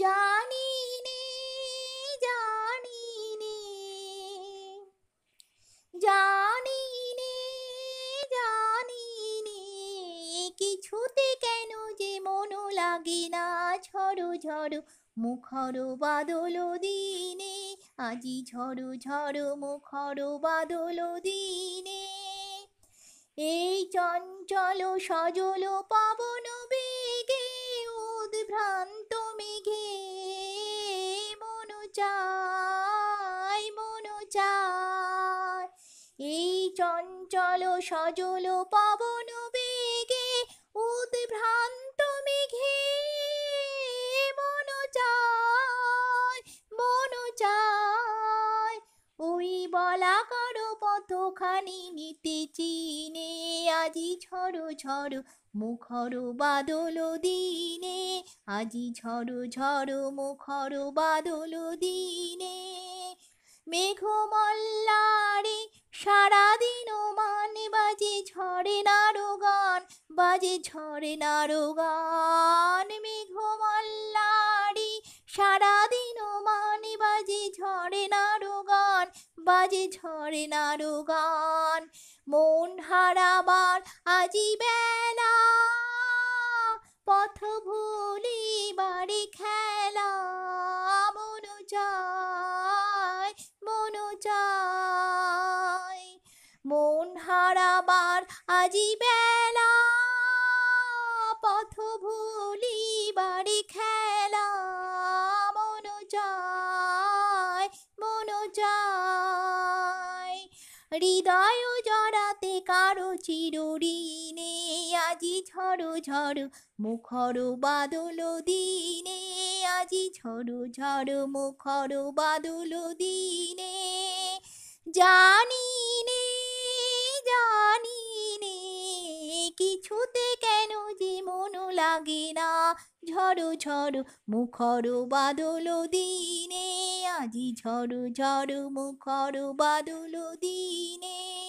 জানি নে জানি নে জানি নে জানি নে কিছুতে কেন যে মন লাগে না ঝড়ো ঝড়ো মুখর বাদল দিনে আজি ঝড়ো ঝড়ো মুখর বাদল দিনে এই চঞ্চল সজল পাবন চাই মন চাই এই চঞ্চল সজল পবন বেগে উদ্ভ্রান্ত মেঘে মন চাই মন চাই ওই বলা কারো পথখানি নিতে চিনে আজি ছড়ো ছড়ো মুখর বাদল দিনে আজি ঝড় ঝড় মুখর বাদল দিনে মেঘ মল্লারে সারাদিন মান বাজে ঝড়ে নারো গান বাজে ঝড়ে নারো গান মল্লারে সারাদিন মান বাজে ঝড়ে নারো গান বাজে ঝড়ে নারো গান মন হারাবার আজি ব্যা পথ ভুলি বাড়ি খেলা মনু যায় মনু যায় মন হারাবার আজি বেলা পথ ভুলি বাড়ি খেলা মনু যায় মনু যায় হৃদয় জড়াতে কারো চিরুড়ি আজি ঝড়ো ঝড়ো মুখর বাদল দিনে আজি ঝড়ো ঝড়ো মুখর বাদল দিনে জানি নে জানি নে কিছুতে কেন যে মন লাগে না ঝড়ো ঝড়ো মুখর বাদল দিনে আজি ঝড়ো ঝড়ো মুখর বাদল দিনে